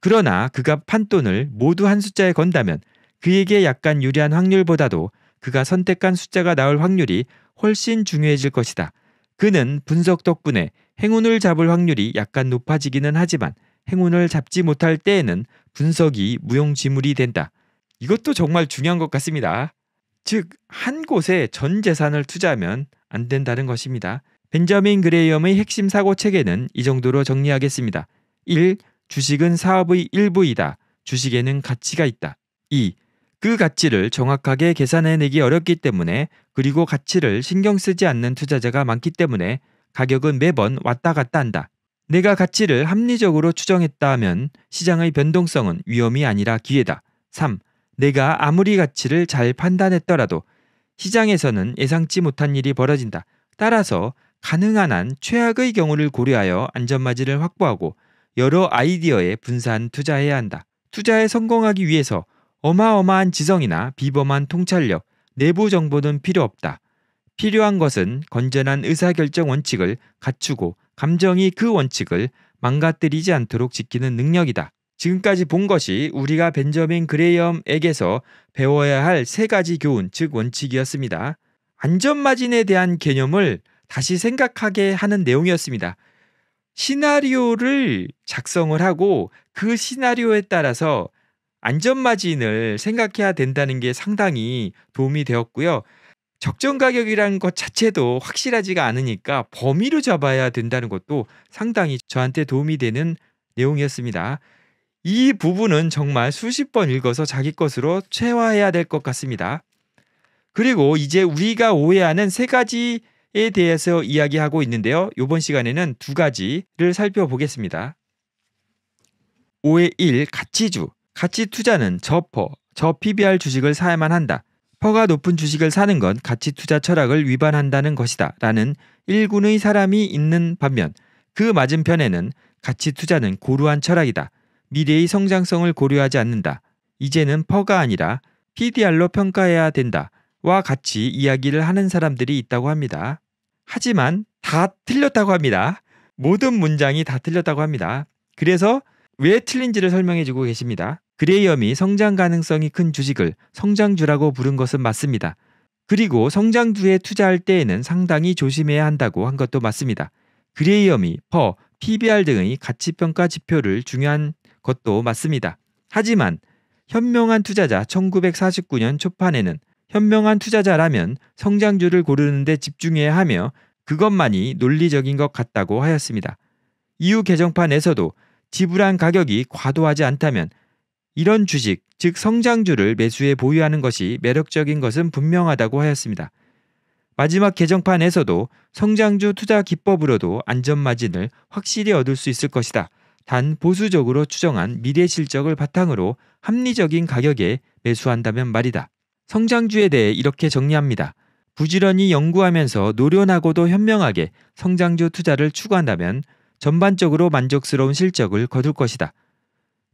그러나 그가 판돈을 모두 한 숫자에 건다면 그에게 약간 유리한 확률보다도 그가 선택한 숫자가 나올 확률이 훨씬 중요해질 것이다. 그는 분석 덕분에 행운을 잡을 확률이 약간 높아지기는 하지만 행운을 잡지 못할 때에는 분석이 무용지물이 된다. 이것도 정말 중요한 것 같습니다. 즉, 한 곳에 전 재산을 투자하면 안 된다는 것입니다. 벤저민 그레이엄의 핵심 사고 체계는 이 정도로 정리하겠습니다. 1. 주식은 사업의 일부이다. 주식에는 가치가 있다. 2. 그 가치를 정확하게 계산해내기 어렵기 때문에 그리고 가치를 신경 쓰지 않는 투자자가 많기 때문에 가격은 매번 왔다 갔다 한다. 내가 가치를 합리적으로 추정했다면 시장의 변동성은 위험이 아니라 기회다. 3. 내가 아무리 가치를 잘 판단했더라도 시장에서는 예상치 못한 일이 벌어진다. 따라서 가능한 한 최악의 경우를 고려하여 안전마진을 확보하고 여러 아이디어에 분산 투자해야 한다. 투자에 성공하기 위해서 어마어마한 지성이나 비범한 통찰력, 내부 정보는 필요 없다. 필요한 것은 건전한 의사결정 원칙을 갖추고 감정이 그 원칙을 망가뜨리지 않도록 지키는 능력이다. 지금까지 본 것이 우리가 벤저민 그레이엄에게서 배워야 할 세 가지 교훈, 즉 원칙이었습니다. 안전마진에 대한 개념을 다시 생각하게 하는 내용이었습니다. 시나리오를 작성을 하고 그 시나리오에 따라서 안전마진을 생각해야 된다는 게 상당히 도움이 되었고요. 적정 가격이라는 것 자체도 확실하지가 않으니까 범위로 잡아야 된다는 것도 상당히 저한테 도움이 되는 내용이었습니다. 이 부분은 정말 수십 번 읽어서 자기 것으로 최화해야될 것 같습니다. 그리고 이제 우리가 오해하는 세 가지에 대해서 이야기하고 있는데요. 이번 시간에는 두 가지를 살펴보겠습니다. 오해 1. 가치주. 가치 투자는 저퍼, 저 PBR 주식을 사야만 한다. 퍼가 높은 주식을 사는 건 가치 투자 철학을 위반한다는 것이다. 라는 일군의 사람이 있는 반면 그 맞은편에는 가치 투자는 고루한 철학이다. 미래의 성장성을 고려하지 않는다. 이제는 퍼가 아니라 PDR로 평가해야 된다. 와 같이 이야기를 하는 사람들이 있다고 합니다. 하지만 다 틀렸다고 합니다. 모든 문장이 다 틀렸다고 합니다. 그래서 왜 틀린지를 설명해 주고 계십니다. 그레이엄이 성장 가능성이 큰 주식을 성장주라고 부른 것은 맞습니다. 그리고 성장주에 투자할 때에는 상당히 조심해야 한다고 한 것도 맞습니다. 그레이엄이 퍼, PBR 등의 가치평가 지표를 중요한 것도 맞습니다. 하지만 현명한 투자자 1949년 초판에는 현명한 투자자라면 성장주를 고르는데 집중해야 하며 그것만이 논리적인 것 같다고 하였습니다. 이후 개정판에서도 지불한 가격이 과도하지 않다면 이런 주식, 즉 성장주를 매수해 보유하는 것이 매력적인 것은 분명하다고 하였습니다. 마지막 개정판에서도 성장주 투자 기법으로도 안전마진을 확실히 얻을 수 있을 것이다. 단 보수적으로 추정한 미래 실적을 바탕으로 합리적인 가격에 매수한다면 말이다. 성장주에 대해 이렇게 정리합니다. 부지런히 연구하면서 노련하고도 현명하게 성장주 투자를 추구한다면 전반적으로 만족스러운 실적을 거둘 것이다.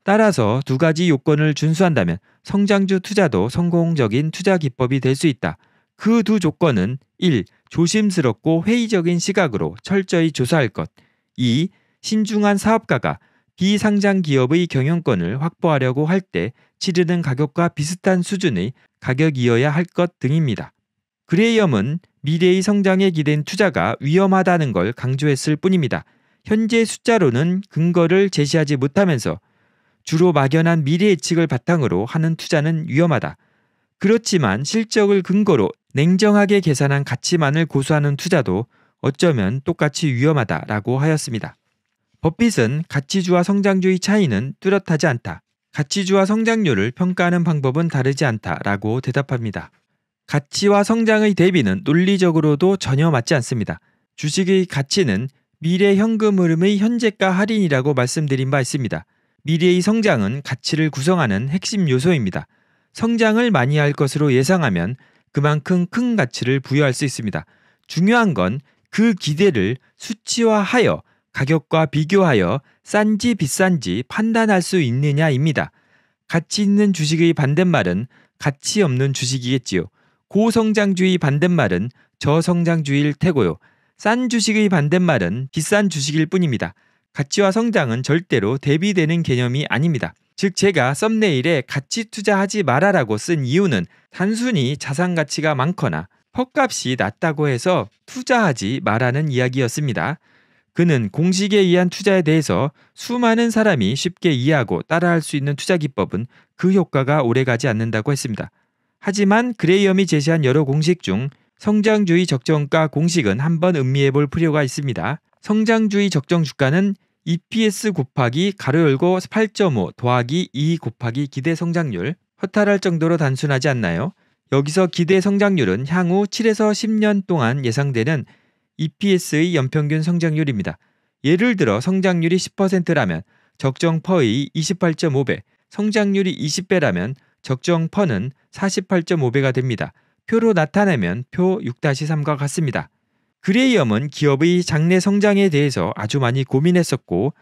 따라서 두 가지 요건을 준수한다면 성장주 투자도 성공적인 투자 기법이 될 수 있다. 그 두 조건은 1. 조심스럽고 회의적인 시각으로 철저히 조사할 것. 2. 신중한 사업가가 비상장 기업의 경영권을 확보하려고 할 때 치르는 가격과 비슷한 수준의 가격이어야 할 것 등입니다. 그레이엄은 미래의 성장에 기댄 투자가 위험하다는 걸 강조했을 뿐입니다. 현재 숫자로는 근거를 제시하지 못하면서 주로 막연한 미래 예측을 바탕으로 하는 투자는 위험하다. 그렇지만 실적을 근거로 냉정하게 계산한 가치만을 고수하는 투자도 어쩌면 똑같이 위험하다라고 하였습니다. 버핏은 가치주와 성장주의 차이는 뚜렷하지 않다. 가치주와 성장률을 평가하는 방법은 다르지 않다라고 대답합니다. 가치와 성장의 대비는 논리적으로도 전혀 맞지 않습니다. 주식의 가치는 미래 현금 흐름의 현재가 할인이라고 말씀드린 바 있습니다. 미래의 성장은 가치를 구성하는 핵심 요소입니다. 성장을 많이 할 것으로 예상하면 그만큼 큰 가치를 부여할 수 있습니다. 중요한 건 그 기대를 수치화하여 가격과 비교하여 싼지 비싼지 판단할 수 있느냐입니다. 가치 있는 주식의 반대말은 가치 없는 주식이겠지요. 고성장주의 반대말은 저성장주의일 테고요. 싼 주식의 반대말은 비싼 주식일 뿐입니다. 가치와 성장은 절대로 대비되는 개념이 아닙니다. 즉 제가 썸네일에 가치 투자하지 마라라고 쓴 이유는 단순히 자산 가치가 많거나 헛값이 낮다고 해서 투자하지 말라는 이야기였습니다. 그는 공식에 의한 투자에 대해서 수많은 사람이 쉽게 이해하고 따라할 수 있는 투자 기법은 그 효과가 오래가지 않는다고 했습니다. 하지만 그레이엄이 제시한 여러 공식 중 성장주의 적정가 공식은 한번 음미해 볼 필요가 있습니다. 성장주의 적정 주가는 EPS 곱하기 가로 열고 8.5 더하기 2 곱하기 기대 성장률 허탈할 정도로 단순하지 않나요? 여기서 기대 성장률은 향후 7에서 10년 동안 예상되는 EPS의 연평균 성장률입니다. 예를 들어 성장률이 10%라면 적정 퍼의 28.5배, 성장률이 20배라면 적정 퍼는 48.5배가 됩니다. 표로 나타내면 표 6-3과 같습니다. 그레이엄은 기업의 장래 성장에 대해서 아주 많이 고민했었고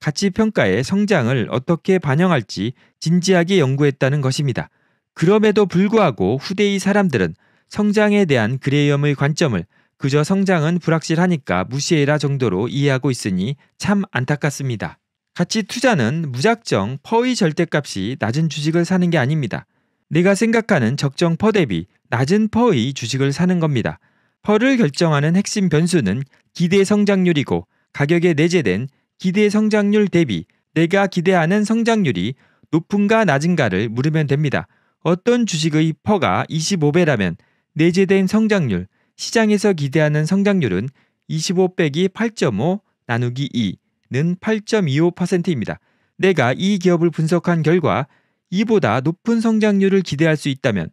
가치 평가의 성장을 어떻게 반영할지 진지하게 연구했다는 것입니다. 그럼에도 불구하고 후대의 사람들은 성장에 대한 그레이엄의 관점을 그저 성장은 불확실하니까 무시해라 정도로 이해하고 있으니 참 안타깝습니다. 가치 투자는 무작정 퍼의 절대값이 낮은 주식을 사는 게 아닙니다. 내가 생각하는 적정 퍼 대비 낮은 퍼의 주식을 사는 겁니다. 펄을 결정하는 핵심 변수는 기대 성장률이고 가격에 내재된 기대 성장률 대비 내가 기대하는 성장률이 높은가 낮은가를 물으면 됩니다. 어떤 주식의 퍼가 25배라면 내재된 성장률, 시장에서 기대하는 성장률은 25 빼기 8.5 나누기 2는 8.25%입니다. 내가 이 기업을 분석한 결과 이보다 높은 성장률을 기대할 수 있다면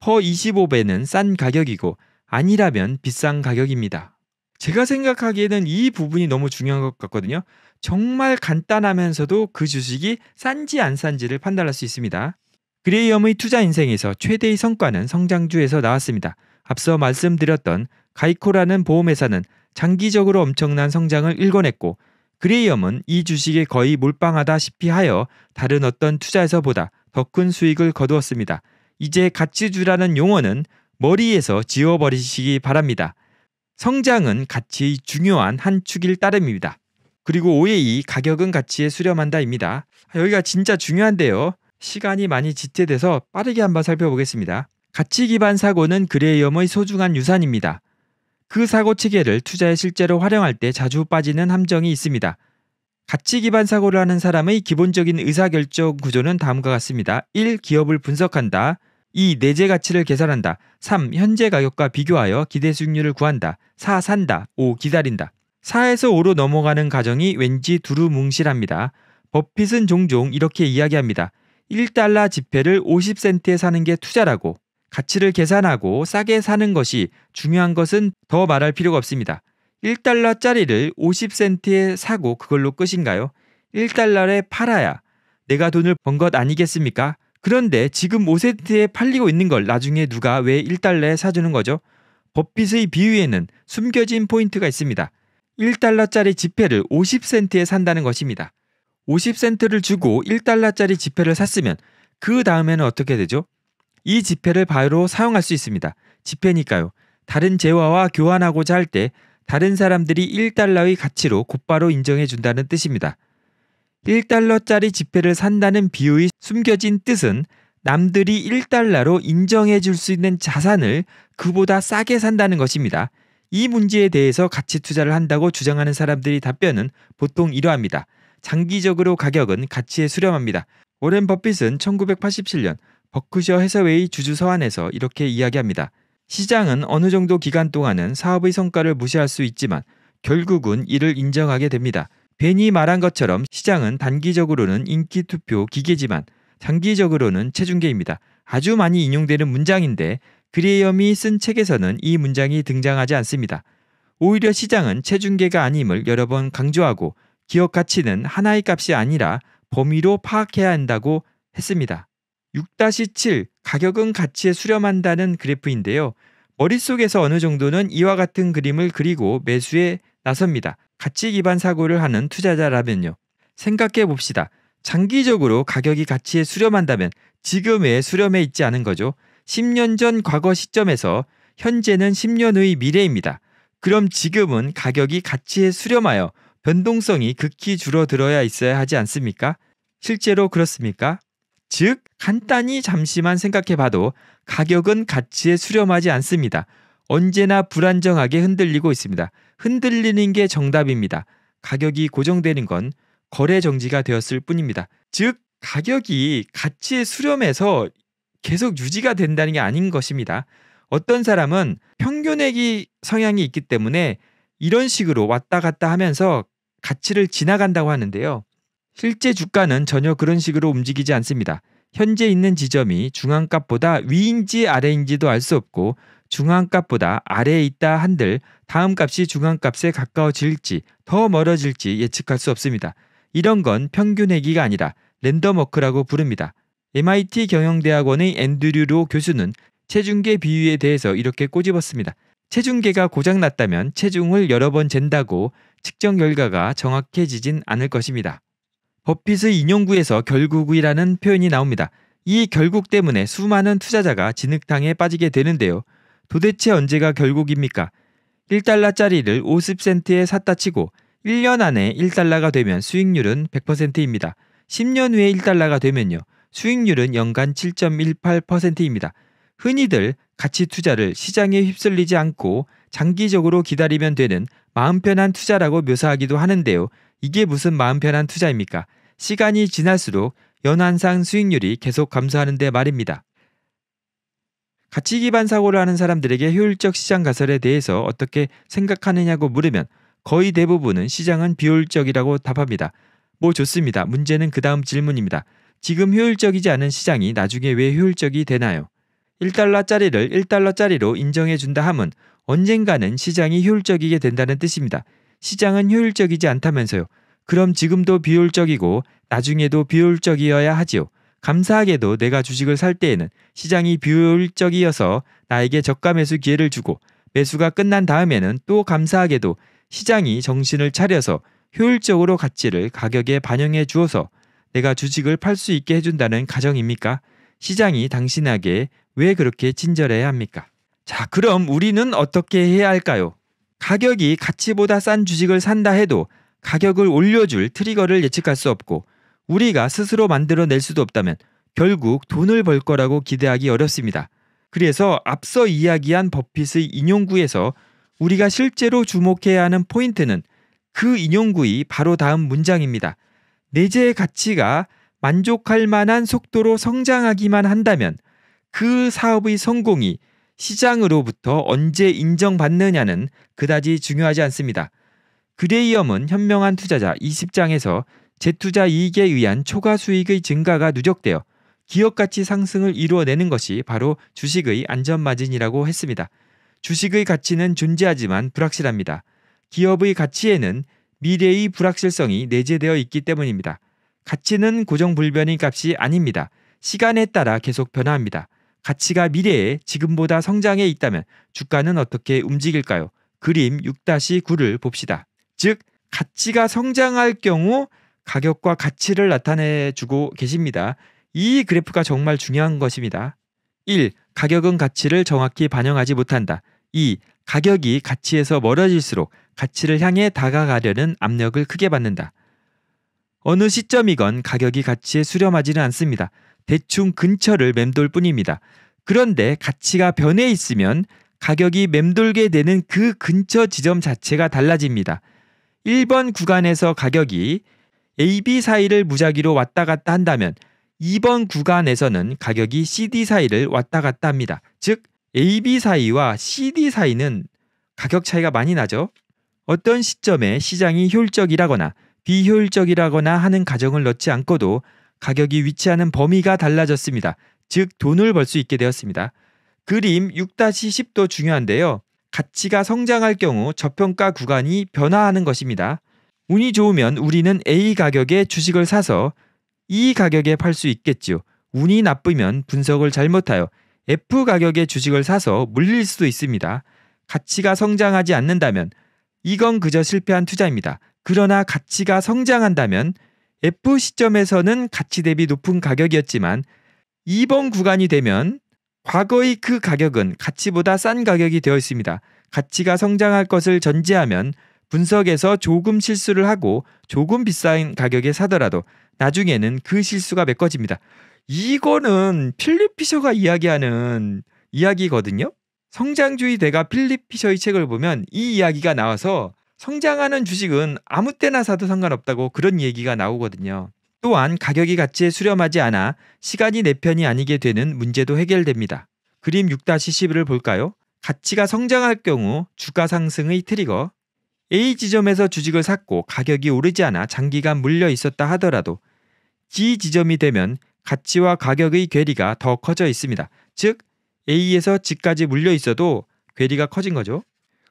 퍼 25배는 싼 가격이고 아니라면 비싼 가격입니다. 제가 생각하기에는 이 부분이 너무 중요한 것 같거든요. 정말 간단하면서도 그 주식이 싼지 안 싼지를 판단할 수 있습니다. 그레이엄의 투자 인생에서 최대의 성과는 성장주에서 나왔습니다. 앞서 말씀드렸던 가이코라는 보험회사는 장기적으로 엄청난 성장을 일궈냈고 그레이엄은 이 주식에 거의 몰빵하다시피 하여 다른 어떤 투자에서보다 더 큰 수익을 거두었습니다. 이제 가치주라는 용어는 머리에서 지워버리시기 바랍니다. 성장은 가치의 중요한 한 축일 따름입니다. 그리고 오해 2 가격은 가치에 수렴한다입니다. 아, 여기가 진짜 중요한데요. 시간이 많이 지체돼서 빠르게 한번 살펴보겠습니다. 가치 기반 사고는 그레이엄의 소중한 유산입니다. 그 사고 체계를 투자에 실제로 활용할 때 자주 빠지는 함정이 있습니다. 가치 기반 사고를 하는 사람의 기본적인 의사결정 구조는 다음과 같습니다. 1. 기업을 분석한다. 이 내재 가치를 계산한다. 3. 현재 가격과 비교하여 기대 수익률을 구한다. 4. 산다. 5. 기다린다. 4에서 5로 넘어가는 과정이 왠지 두루뭉실합니다. 버핏은 종종 이렇게 이야기합니다. 1달러 지폐를 50센트에 사는 게 투자라고. 가치를 계산하고 싸게 사는 것이 중요한 것은 더 말할 필요가 없습니다. 1달러짜리를 50센트에 사고 그걸로 끝인가요? 1달러에 팔아야 내가 돈을 번 것 아니겠습니까? 그런데 지금 5세트에 팔리고 있는 걸 나중에 누가 왜 1달러에 사주는 거죠? 법빛의 비유에는 숨겨진 포인트가 있습니다. 1달러짜리 지폐를 50센트에 산다는 것입니다. 50센트를 주고 1달러짜리 지폐를 샀으면 그 다음에는 어떻게 되죠? 이 지폐를 바로 사용할 수 있습니다. 지폐니까요. 다른 재화와 교환하고자 할 때 다른 사람들이 1달러의 가치로 곧바로 인정해 준다는 뜻입니다. 1달러짜리 지폐를 산다는 비유의 숨겨진 뜻은 남들이 1달러로 인정해 줄 수 있는 자산을 그보다 싸게 산다는 것입니다. 이 문제에 대해서 가치 투자를 한다고 주장하는 사람들이 답변은 보통 이러합니다. 장기적으로 가격은 가치에 수렴합니다. 오렌 버핏은 1987년 버크셔 해서웨이 주주 서한에서 이렇게 이야기합니다. 시장은 어느 정도 기간 동안은 사업의 성과를 무시할 수 있지만 결국은 이를 인정하게 됩니다. 벤이 말한 것처럼 시장은 단기적으로는 인기 투표 기계지만 장기적으로는 체중계입니다. 아주 많이 인용되는 문장인데 그레이엄이 쓴 책에서는 이 문장이 등장하지 않습니다. 오히려 시장은 체중계가 아님을 여러 번 강조하고 기업 가치는 하나의 값이 아니라 범위로 파악해야 한다고 했습니다. 6-7 가격은 가치에 수렴한다는 그래프인데요. 머릿속에서 어느 정도는 이와 같은 그림을 그리고 매수에 나섭니다. 가치 기반 사고를 하는 투자자라면요. 생각해 봅시다. 장기적으로 가격이 가치에 수렴한다면 지금의 수렴에 있지 않은 거죠. 10년 전 과거 시점에서 현재는 10년 의 미래입니다. 그럼 지금은 가격이 가치에 수렴하여 변동성이 극히 줄어들어야 있어야 하지 않습니까? 실제로 그렇습니까? 즉, 간단히 잠시만 생각해 봐도 가격은 가치에 수렴하지 않습니다. 언제나 불안정하게 흔들리고 있습니다. 흔들리는 게 정답입니다. 가격이 고정되는 건 거래 정지가 되었을 뿐입니다. 즉 가격이 가치의 수렴해서 계속 유지가 된다는 게 아닌 것입니다. 어떤 사람은 평균액이 성향이 있기 때문에 이런 식으로 왔다 갔다 하면서 가치를 지나간다고 하는데요. 실제 주가는 전혀 그런 식으로 움직이지 않습니다. 현재 있는 지점이 중앙값보다 위인지 아래인지도 알 수 없고 중앙값보다 아래에 있다 한들 다음 값이 중앙값에 가까워질지 더 멀어질지 예측할 수 없습니다. 이런 건 평균회기가 아니라 랜덤워크라고 부릅니다. MIT 경영대학원의 앤드류 로 교수는 체중계 비유에 대해서 이렇게 꼬집었습니다. 체중계가 고장났다면 체중을 여러 번 잰다고 측정 결과가 정확해지진 않을 것입니다. 버핏의 인용구에서 결국이라는 표현이 나옵니다. 이 결국 때문에 수많은 투자자가 진흙탕에 빠지게 되는데요. 도대체 언제가 결국입니까? 1달러짜리를 50센트에 샀다 치고 1년 안에 1달러가 되면 수익률은 100%입니다. 10년 후에 1달러가 되면요. 수익률은 연간 7.18%입니다. 흔히들 가치 투자를 시장에 휩쓸리지 않고 장기적으로 기다리면 되는 마음 편한 투자라고 묘사하기도 하는데요. 이게 무슨 마음 편한 투자입니까? 시간이 지날수록 연환상 수익률이 계속 감소하는데 말입니다. 가치 기반 사고를 하는 사람들에게 효율적 시장 가설에 대해서 어떻게 생각하느냐고 물으면 거의 대부분은 시장은 비효율적이라고 답합니다. 뭐 좋습니다. 문제는 그 다음 질문입니다. 지금 효율적이지 않은 시장이 나중에 왜 효율적이 되나요? 1달러짜리를 1달러짜리로 인정해준다 함은 언젠가는 시장이 효율적이게 된다는 뜻입니다. 시장은 효율적이지 않다면서요. 그럼 지금도 비효율적이고 나중에도 비효율적이어야 하지요. 감사하게도 내가 주식을 살 때에는 시장이 비효율적이어서 나에게 저가 매수 기회를 주고 매수가 끝난 다음에는 또 감사하게도 시장이 정신을 차려서 효율적으로 가치를 가격에 반영해 주어서 내가 주식을 팔 수 있게 해준다는 가정입니까? 시장이 당신에게 왜 그렇게 친절해야 합니까? 자, 그럼 우리는 어떻게 해야 할까요? 가격이 가치보다 싼 주식을 산다 해도 가격을 올려줄 트리거를 예측할 수 없고 우리가 스스로 만들어낼 수도 없다면 결국 돈을 벌 거라고 기대하기 어렵습니다. 그래서 앞서 이야기한 버핏의 인용구에서 우리가 실제로 주목해야 하는 포인트는 그 인용구의 바로 다음 문장입니다. 내재의 가치가 만족할 만한 속도로 성장하기만 한다면 그 사업의 성공이 시장으로부터 언제 인정받느냐는 그다지 중요하지 않습니다. 그레이엄은 현명한 투자자 20장에서 재투자 이익에 의한 초과 수익의 증가가 누적되어 기업 가치 상승을 이루어내는 것이 바로 주식의 안전 마진이라고 했습니다. 주식의 가치는 존재하지만 불확실합니다. 기업의 가치에는 미래의 불확실성이 내재되어 있기 때문입니다. 가치는 고정불변인 값이 아닙니다. 시간에 따라 계속 변화합니다. 가치가 미래에 지금보다 성장해 있다면 주가는 어떻게 움직일까요? 그림 6-9를 봅시다. 즉, 가치가 성장할 경우 가격과 가치를 나타내 주고 계십니다. 이 그래프가 정말 중요한 것입니다. 1. 가격은 가치를 정확히 반영하지 못한다. 2. 가격이 가치에서 멀어질수록 가치를 향해 다가가려는 압력을 크게 받는다. 어느 시점이건 가격이 가치에 수렴하지는 않습니다. 대충 근처를 맴돌 뿐입니다. 그런데 가치가 변해 있으면 가격이 맴돌게 되는 그 근처 지점 자체가 달라집니다. 1번 구간에서 가격이 AB 사이를 무작위로 왔다 갔다 한다면 2번 구간에서는 가격이 CD 사이를 왔다 갔다 합니다. 즉 AB 사이와 CD 사이는 가격 차이가 많이 나죠. 어떤 시점에 시장이 효율적이라거나 비효율적이라거나 하는 가정을 넣지 않고도 가격이 위치하는 범위가 달라졌습니다. 즉 돈을 벌 수 있게 되었습니다. 그림 6-10도 중요한데요. 가치가 성장할 경우 저평가 구간이 변화하는 것입니다. 운이 좋으면 우리는 A 가격에 주식을 사서 E 가격에 팔 수 있겠지요. 운이 나쁘면 분석을 잘못하여 F 가격에 주식을 사서 물릴 수도 있습니다. 가치가 성장하지 않는다면 이건 그저 실패한 투자입니다. 그러나 가치가 성장한다면 F 시점에서는 가치 대비 높은 가격이었지만 이번 구간이 되면 과거의 그 가격은 가치보다 싼 가격이 되어 있습니다. 가치가 성장할 것을 전제하면 분석에서 조금 실수를 하고 조금 비싼 가격에 사더라도 나중에는 그 실수가 메꿔집니다. 이거는 필립 피셔가 이야기하는 이야기거든요. 성장주의대가 필립 피셔의 책을 보면 이 이야기가 나와서 성장하는 주식은 아무 때나 사도 상관없다고 그런 얘기가 나오거든요. 또한 가격이 가치에 수렴하지 않아 시간이 내 편이 아니게 되는 문제도 해결됩니다. 그림 6-11을 볼까요? 가치가 성장할 경우 주가 상승의 트리거, A 지점에서 주식을 샀고 가격이 오르지 않아 장기간 물려 있었다 하더라도 G 지점이 되면 가치와 가격의 괴리가 더 커져 있습니다. 즉 A에서 G까지 물려 있어도 괴리가 커진 거죠.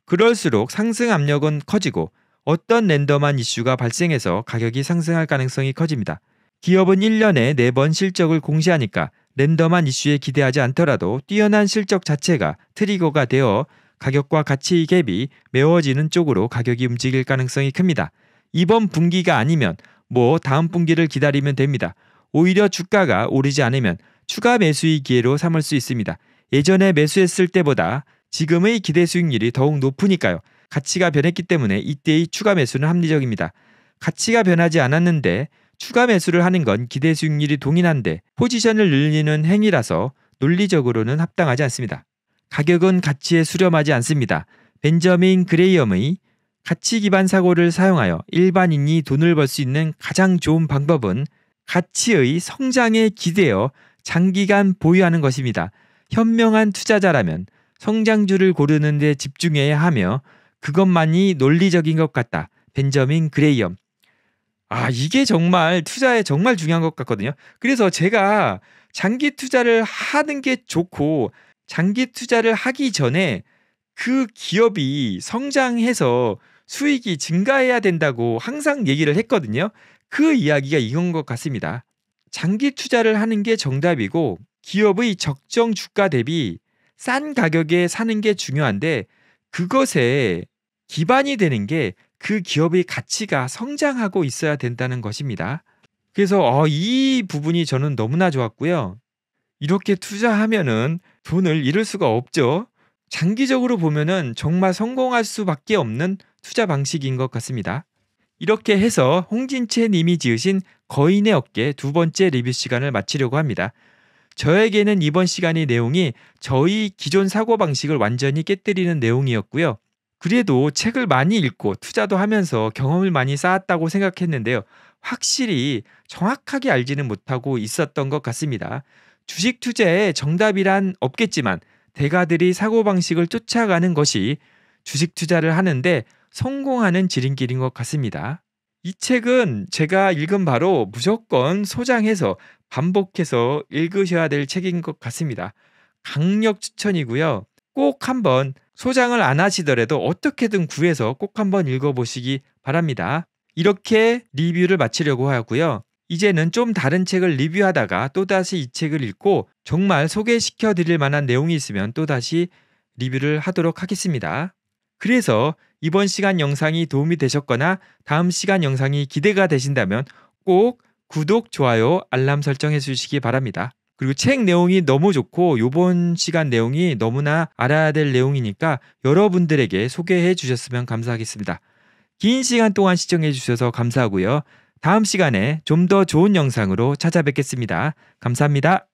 그럴수록 상승 압력은 커지고 어떤 랜덤한 이슈가 발생해서 가격이 상승할 가능성이 커집니다. 기업은 1년에 4번 실적을 공시하니까 랜덤한 이슈에 기대하지 않더라도 뛰어난 실적 자체가 트리거가 되어 가격과 가치 의 갭이 메워지는 쪽으로 가격이 움직일 가능성이 큽니다. 이번 분기가 아니면 뭐 다음 분기를 기다리면 됩니다. 오히려 주가가 오르지 않으면 추가 매수의 기회로 삼을 수 있습니다. 예전에 매수했을 때보다 지금의 기대 수익률이 더욱 높으니까요. 가치가 변했기 때문에 이때의 추가 매수는 합리적입니다. 가치가 변하지 않았는데 추가 매수를 하는 건 기대 수익률이 동일한데 포지션을 늘리는 행위라서 논리적으로는 합당하지 않습니다. 가격은 가치에 수렴하지 않습니다. 벤저민 그레이엄의 가치 기반 사고를 사용하여 일반인이 돈을 벌 수 있는 가장 좋은 방법은 가치의 성장에 기대어 장기간 보유하는 것입니다. 현명한 투자자라면 성장주를 고르는 데 집중해야 하며 그것만이 논리적인 것 같다. 벤저민 그레이엄. 아, 이게 정말 투자에 정말 중요한 것 같거든요. 그래서 제가 장기 투자를 하는 게 좋고 장기 투자를 하기 전에 그 기업이 성장해서 수익이 증가해야 된다고 항상 얘기를 했거든요. 그 이야기가 이건 것 같습니다. 장기 투자를 하는 게 정답이고 기업의 적정 주가 대비 싼 가격에 사는 게 중요한데 그것에 기반이 되는 게 그 기업의 가치가 성장하고 있어야 된다는 것입니다. 그래서 어, 이 부분이 저는 너무나 좋았고요. 이렇게 투자하면은 돈을 잃을 수가 없죠. 장기적으로 보면은 정말 성공할 수밖에 없는 투자 방식인 것 같습니다. 이렇게 해서 홍진채 님이 지으신 거인의 어깨 두 번째 리뷰 시간을 마치려고 합니다. 저에게는 이번 시간의 내용이 저희 기존 사고방식을 완전히 깨뜨리는 내용이었고요. 그래도 책을 많이 읽고 투자도 하면서 경험을 많이 쌓았다고 생각했는데요. 확실히 정확하게 알지는 못하고 있었던 것 같습니다. 주식 투자의 정답이란 없겠지만 대가들이 사고방식을 쫓아가는 것이 주식 투자를 하는데 성공하는 지름길인 것 같습니다. 이 책은 제가 읽은 바로 무조건 소장해서 반복해서 읽으셔야 될 책인 것 같습니다. 강력 추천이고요. 꼭 한번 소장을 안 하시더라도 어떻게든 구해서 꼭 한번 읽어보시기 바랍니다. 이렇게 리뷰를 마치려고 하고요. 이제는 좀 다른 책을 리뷰하다가 또다시 이 책을 읽고 정말 소개시켜 드릴 만한 내용이 있으면 또다시 리뷰를 하도록 하겠습니다. 그래서 이번 시간 영상이 도움이 되셨거나 다음 시간 영상이 기대가 되신다면 꼭 구독, 좋아요, 알람 설정해 주시기 바랍니다. 그리고 책 내용이 너무 좋고 이번 시간 내용이 너무나 알아야 될 내용이니까 여러분들에게 소개해 주셨으면 감사하겠습니다. 긴 시간 동안 시청해 주셔서 감사하고요. 다음 시간에 좀 더 좋은 영상으로 찾아뵙겠습니다. 감사합니다.